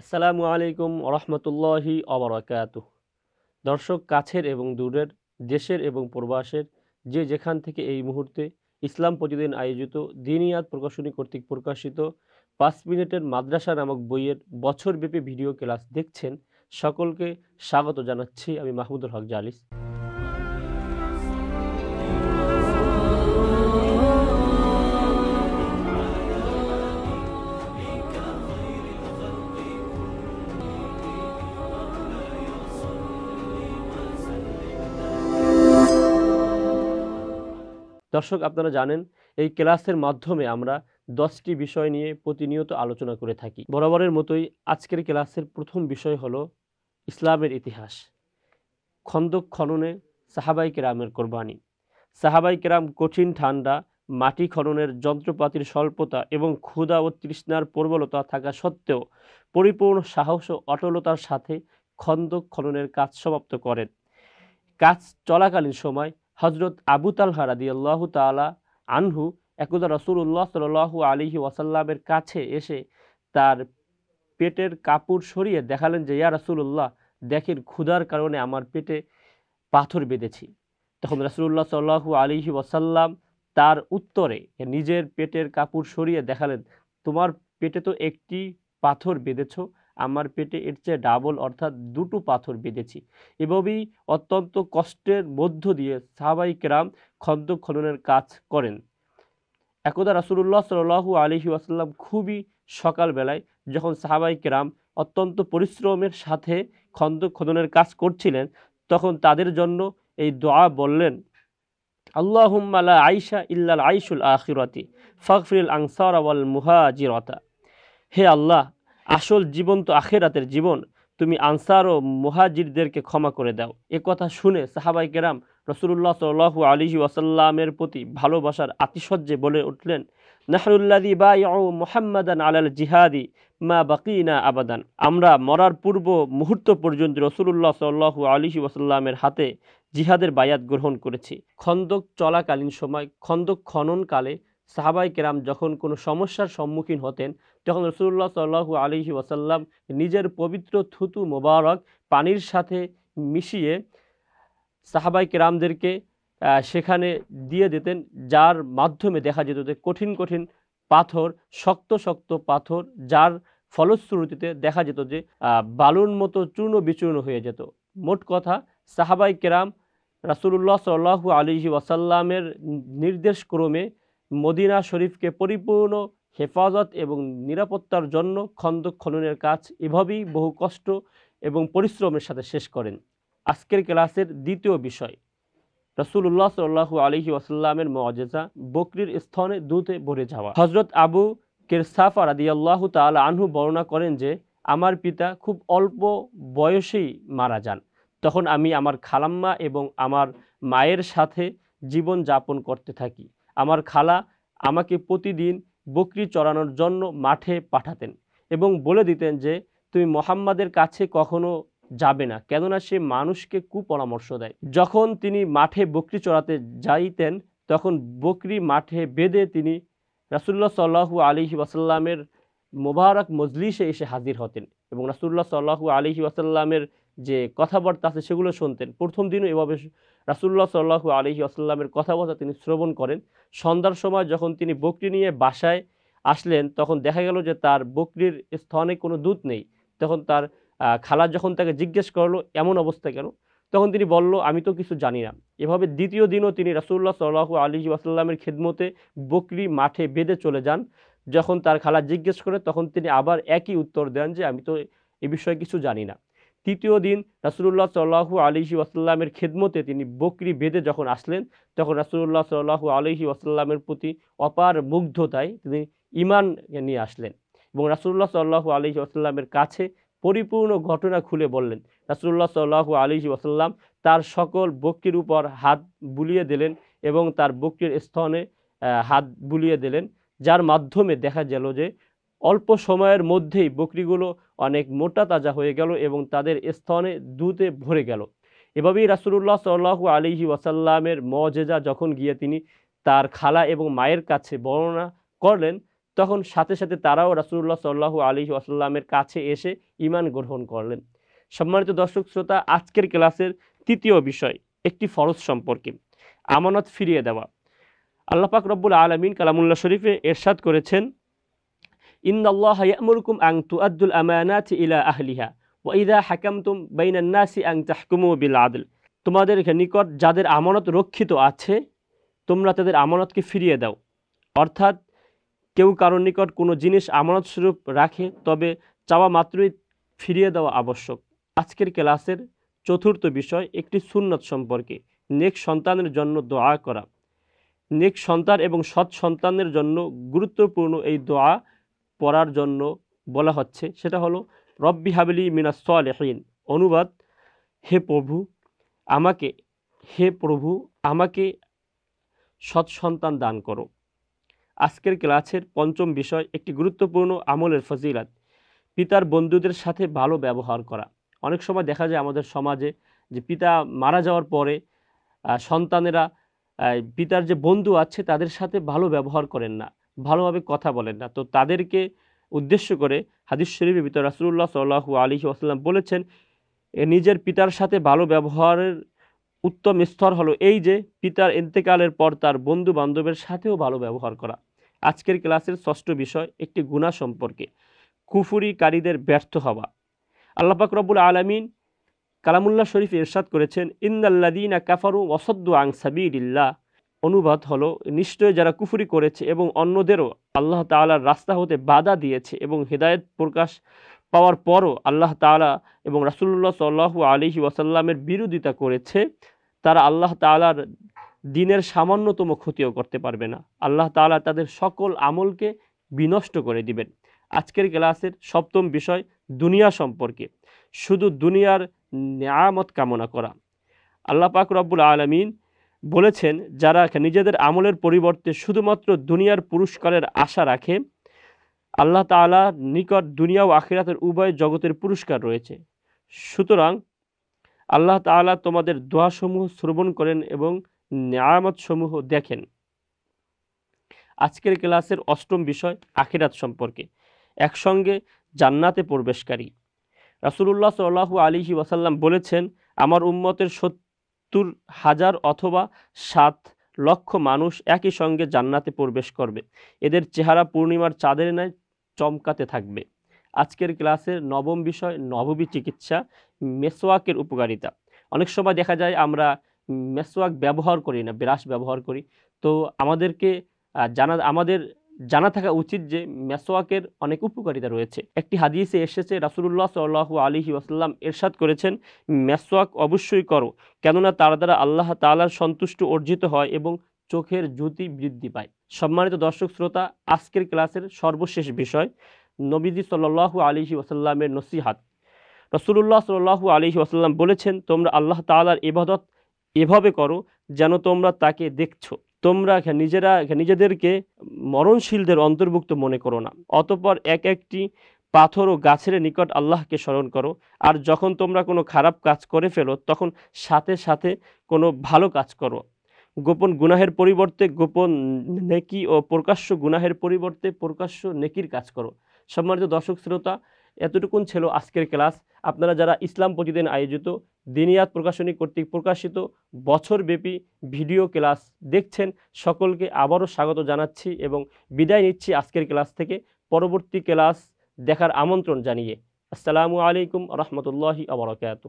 আসসালামু আলাইকুম রহমতুল্লাহি অবরাকাত দর্শক কাছের এবং দূরের দেশের এবং প্রবাসের যে যেখান থেকে এই মুহূর্তে ইসলাম প্রতিদিন আয়োজিত দিনিয়াত প্রকাশনী কর্তৃক প্রকাশিত পাঁচ মিনিটের মাদ্রাসা নামক বইয়ের বছরব্যাপী ভিডিও ক্লাস দেখছেন সকলকে স্বাগত জানাচ্ছি আমি মাহমুদুল হক জালিস দর্শক আপনারা জানেন এই ক্লাসের মাধ্যমে আমরা দশটি বিষয় নিয়ে প্রতিনিয়ত আলোচনা করে থাকি বরাবরের মতোই আজকের ক্লাসের প্রথম বিষয় হল ইসলামের ইতিহাস খন্দক খননে সাহাবাই কেরামের কোরবানি সাহাবাই কেরাম কঠিন ঠান্ডা মাটি খননের যন্ত্রপাতির স্বল্পতা এবং ক্ষুধা ও তৃষ্ণার প্রবলতা থাকা সত্ত্বেও পরিপূর্ণ সাহস ও অটলতার সাথে খন্দক খননের কাজ সমাপ্ত করেন কাজ চলাকালীন সময় হজরত আবু তালহা আল্লাহ তালা আনহু একদা রসুল্লাহ সাল আলিহি ওয়াসাল্লামের কাছে এসে তার পেটের কাপড় সরিয়ে দেখালেন যে ইয়া রসুল্লাহ দেখেন ক্ষুধার কারণে আমার পেটে পাথর বেঁধেছি তখন রসুল্লাহ সাল্লাহু আলিহি ওয়াসাল্লাম তার উত্তরে নিজের পেটের কাপড় সরিয়ে দেখালেন তোমার পেটে তো একটি পাথর বেঁধেছ আমার পেটে এর চেয়ে ডাবল অর্থাৎ দুটো পাথর বেঁধেছি এভাবেই অত্যন্ত কষ্টের মধ্য দিয়ে সাহাবাই কেরাম খন্দ খননের কাজ করেন একদা রাসুল্লাহ সাল্লু আলহি আসাল্লাম খুবই সকালবেলায় যখন সাহাবাই কেরাম অত্যন্ত পরিশ্রমের সাথে খন্দ খননের কাজ করছিলেন তখন তাদের জন্য এই দোয়া বললেন আল্লাহুম্মালা আইসা ইল্লাল আইসুল আখিরতি ফখরিল আনসার আওয়াল মুহাজিরতা হে আল্লাহ আসল জীবন তো আখেরাতের জীবন তুমি আনসার ও মহাজিরদেরকে ক্ষমা করে দাও এ কথা শুনে সাহাবাই কেরাম রসুল্লাহ সাল আলী ওয়াসাল্লামের প্রতি ভালোবাসার আতিশয্যে বলে উঠলেন নাহরুল্লাদি বা মোহাম্মদান আলাল জিহাদি মা বাকিনা আবাদান আমরা মরার পূর্ব মুহূর্ত পর্যন্ত রসুল্লাহ সাল্লাহ আলী ওয়াসাল্লামের হাতে জিহাদের বায়াত গ্রহণ করেছি খন্দক চলাকালীন সময় খন্দক খননকালে সাহাবাই কেরাম যখন কোনো সমস্যার সম্মুখীন হতেন তখন রসুল্লাহ সাল্লাহু আলহি ওয়াসাল্লাম নিজের পবিত্র থুতু মোবারক পানির সাথে মিশিয়ে সাহাবাই কেরামদেরকে সেখানে দিয়ে দিতেন যার মাধ্যমে দেখা যেত যে কঠিন কঠিন পাথর শক্ত শক্ত পাথর যার ফলশ্রুতিতে দেখা যেত যে বালুর মতো চূর্ণ বিচূর্ণ হয়ে যেত মোট কথা সাহাবাই কেরাম রাসুলুল্লাহ সাল্লাহু আলিহি ওয়াসাল্লামের নির্দেশ ক্রমে মদিনা শরীফকে পরিপূর্ণ হেফাজত এবং নিরাপত্তার জন্য খন্দ খননের কাজ এভাবেই বহু কষ্ট এবং পরিশ্রমের সাথে শেষ করেন আজকের ক্লাসের দ্বিতীয় বিষয় রসুল্লাহ সাল্লাহ আলহি আসাল্লামের মজেজা বকরির স্থানে দুধে ভরে যাওয়া হজরত আবু কেরসাফা আল্লাহ তাল আনহু বর্ণনা করেন যে আমার পিতা খুব অল্প বয়সেই মারা যান তখন আমি আমার খালাম্মা এবং আমার মায়ের সাথে জীবন যাপন করতে থাকি আমার খালা আমাকে প্রতিদিন বকরি চড়ানোর জন্য মাঠে পাঠাতেন এবং বলে দিতেন যে তুমি মোহাম্মদের কাছে কখনো যাবে না কেননা সে মানুষকে কুপরামর্শ দেয় যখন তিনি মাঠে বকরি চড়াতে যাইতেন তখন বকরি মাঠে বেঁধে তিনি রাসুল্লাহ সাল্লাহু আলিহি ওয়াসাল্লামের মোবারক মজলিসে এসে হাজির হতেন এবং রাসুল্লাহ সাল্লাহু আলিহি ওয়াসাল্লামের যে কথাবার্তা আছে সেগুলো শুনতেন প্রথম দিনও এভাবে রাসুল্লাহ সাল্লাহ আলহি আসাল্লামের কথাবার্তা তিনি শ্রবণ করেন সন্ধ্যার সময় যখন তিনি বকরি নিয়ে বাসায় আসলেন তখন দেখা গেল যে তার বকরির স্থানে কোনো দুধ নেই তখন তার খালা যখন তাকে জিজ্ঞেস করলো এমন অবস্থা কেন তখন তিনি বলল আমি তো কিছু জানি না এভাবে দ্বিতীয় দিনও তিনি রাসুল্লাহ সাল্লাহু আলী আসাল্লামের খেদমতে বকরি মাঠে বেঁধে চলে যান যখন তার খালা জিজ্ঞেস করে তখন তিনি আবার একই উত্তর দেন যে আমি তো এ বিষয়ে কিছু জানি না তৃতীয় দিন রাসুল্লাহ সাল্লাহু আলহি ওয়াসাল্লামের খেদমতে তিনি বকরি বেদে যখন আসলেন তখন রাসুল্লাহ সাল্লাহু আলহি ওয়াসাল্লামের প্রতি অপার মুগ্ধতায় তিনি ইমান নিয়ে আসলেন এবং রাসুল্লাহ সাল্লাহু আলহি ওয়াসাল্লামের কাছে পরিপূর্ণ ঘটনা খুলে বললেন রাসুল্লাহ সাল্লাহু আলহি ওয়াসাল্লাম তার সকল বকরির উপর হাত বুলিয়ে দিলেন এবং তার বকরির স্থানে হাত বুলিয়ে দিলেন যার মাধ্যমে দেখা গেল যে অল্প সময়ের মধ্যেই বকরিগুলো অনেক মোটা তাজা হয়ে গেল এবং তাদের স্থানে দুধে ভরে গেল এভাবেই রাসুলুল্লাহ সাল্লাহু আলিহি ওয়াসাল্লামের মজেজা যখন গিয়ে তিনি তার খালা এবং মায়ের কাছে বর্ণনা করলেন তখন সাথে সাথে তারাও রাসুলুল্লাহ সাল্লাহু আলি ওয়াসাল্লামের কাছে এসে ইমান গ্রহণ করলেন সম্মানিত দর্শক শ্রোতা আজকের ক্লাসের তৃতীয় বিষয় একটি ফরজ সম্পর্কে আমানত ফিরিয়ে দেওয়া আল্লাপাক রব্বুল আলমিন কালামুল্লা শরীফে এরশাদ করেছেন ইন্দাল্লাহ ইয়ামুরকুম আং তুআদ্দুল আমানাত ইলা আহলিহা ওয়াইদা হাকামতুম বাইনান নাসি আং তাহকুমু বিল আদল তোমাদের নিকট যাদের আমানত রক্ষিত আছে তোমরা তাদের আমানতকে ফিরিয়ে দাও অর্থাৎ কেউ কারোর নিকট কোনো জিনিস আমানত স্বরূপ রাখে তবে চাওয়া মাত্রই ফিরিয়ে দেওয়া আবশ্যক আজকের ক্লাসের চতুর্থ বিষয় একটি সুন্নত সম্পর্কে নেক সন্তানের জন্য দোয়া করা নেক সন্তান এবং সৎ সন্তানের জন্য গুরুত্বপূর্ণ এই দোয়া পড়ার জন্য বলা হচ্ছে সেটা হলো রব্বি হাবলি মিনাস সালেহীন অনুবাদ হে প্রভু আমাকে হে প্রভু আমাকে সৎসন্তান দান করো আজকের ক্লাসের পঞ্চম বিষয় একটি গুরুত্বপূর্ণ আমলের ফজিলাত পিতার বন্ধুদের সাথে ভালো ব্যবহার করা অনেক সময় দেখা যায় আমাদের সমাজে যে পিতা মারা যাওয়ার পরে সন্তানেরা পিতার যে বন্ধু আছে তাদের সাথে ভালো ব্যবহার করেন না ভালোভাবে কথা বলেন না তো তাদেরকে উদ্দেশ্য করে হাদিস শরীফের ভিতর রাসুল্লাহ সাল্লাহ আলী আসাল্লাম বলেছেন নিজের পিতার সাথে ভালো ব্যবহারের উত্তম স্তর হলো এই যে পিতার ইন্তেকালের পর তার বন্ধু বান্ধবের সাথেও ভালো ব্যবহার করা আজকের ক্লাসের ষষ্ঠ বিষয় একটি গুণা সম্পর্কে কুফুরিকারীদের ব্যর্থ হওয়া আল্লাপাক রবুল আলমিন কালামুল্লাহ শরীফ এরশাদ করেছেন ইন্দাল্লাদিনা কাফারু অসদ্দু আংসাবিল্লা অনুবাদ হলো নিশ্চয় যারা কুফুরি করেছে এবং অন্যদেরও আল্লাহ তালার রাস্তা হতে বাধা দিয়েছে এবং হেদায়ত প্রকাশ পাওয়ার পরও আল্লাহ তালা এবং রাসুল্লাহ সাল্লাহ আলিহি ওয়াসাল্লামের বিরোধিতা করেছে তারা আল্লাহ তালার দিনের সামান্যতম ক্ষতিও করতে পারবে না আল্লাহ তালা তাদের সকল আমলকে বিনষ্ট করে দিবেন আজকের ক্লাসের সপ্তম বিষয় দুনিয়া সম্পর্কে শুধু দুনিয়ার নিয়ামত কামনা করা আল্লাহ পাক রব্বুল আলমিন বলেছেন যারা নিজেদের আমলের পরিবর্তে শুধুমাত্র দুনিয়ার পুরস্কারের আশা রাখে আল্লাহ তালা নিকট দুনিয়া ও আখিরাতের উভয় জগতের পুরস্কার রয়েছে সুতরাং আল্লাহ তালা তোমাদের দোয়াসমূহ শ্রবণ করেন এবং সমূহ দেখেন আজকের ক্লাসের অষ্টম বিষয় আখিরাত সম্পর্কে একসঙ্গে জান্নাতে প্রবেশকারী রাসুলুল্লাহ সাল্লাহু আলিহি ওয়াসাল্লাম বলেছেন আমার উম্মতের সত্য সত্তর হাজার অথবা সাত লক্ষ মানুষ একই সঙ্গে জান্নাতে প্রবেশ করবে এদের চেহারা পূর্ণিমার চাঁদের ন্যায় চমকাতে থাকবে আজকের ক্লাসের নবম বিষয় নববী চিকিৎসা মেসোয়াকের উপকারিতা অনেক সময় দেখা যায় আমরা মেসোয়াক ব্যবহার করি না ব্রাশ ব্যবহার করি তো আমাদেরকে জানা আমাদের জানা থাকা উচিত যে মেসোয়াকের অনেক উপকারিতা রয়েছে একটি হাদিসে এসেছে রাসুলুল্লাহ সাল্লাহু আলী আসাল্লাম এরশাদ করেছেন মেসোয়াক অবশ্যই করো কেননা তার দ্বারা আল্লাহ তালার সন্তুষ্ট অর্জিত হয় এবং চোখের জ্যোতি বৃদ্ধি পায় সম্মানিত দর্শক শ্রোতা আজকের ক্লাসের সর্বশেষ বিষয় নবীজি সাল্লাহু আলি ওসাল্লামের নসিহাত রসুল্লাহ সাল্লাহু আলহি ওসাল্লাম বলেছেন তোমরা আল্লাহ তালার ইবাদত এভাবে করো যেন তোমরা তাকে দেখছো তোমরা নিজেরা নিজেদেরকে মরণশীলদের অন্তর্ভুক্ত মনে করো না অতপর এক একটি পাথর ও গাছের নিকট আল্লাহকে স্মরণ করো আর যখন তোমরা কোনো খারাপ কাজ করে ফেলো তখন সাথে সাথে কোনো ভালো কাজ করো গোপন গুনাহের পরিবর্তে গোপন নেকি ও প্রকাশ্য গুনাহের পরিবর্তে প্রকাশ্য নেকির কাজ করো সম্মানিত দর্শক শ্রোতা এতটুকুন ছিল আজকের ক্লাস আপনারা যারা ইসলাম প্রতিদিন আয়োজিত দিনিয়াত প্রকাশনী কর্তৃক প্রকাশিত বছরব্যাপী ভিডিও ক্লাস দেখছেন সকলকে আবারও স্বাগত জানাচ্ছি এবং বিদায় নিচ্ছি আজকের ক্লাস থেকে পরবর্তী ক্লাস দেখার আমন্ত্রণ জানিয়ে আসসালামু আলাইকুম রহমতুল্লাহি আবরকাত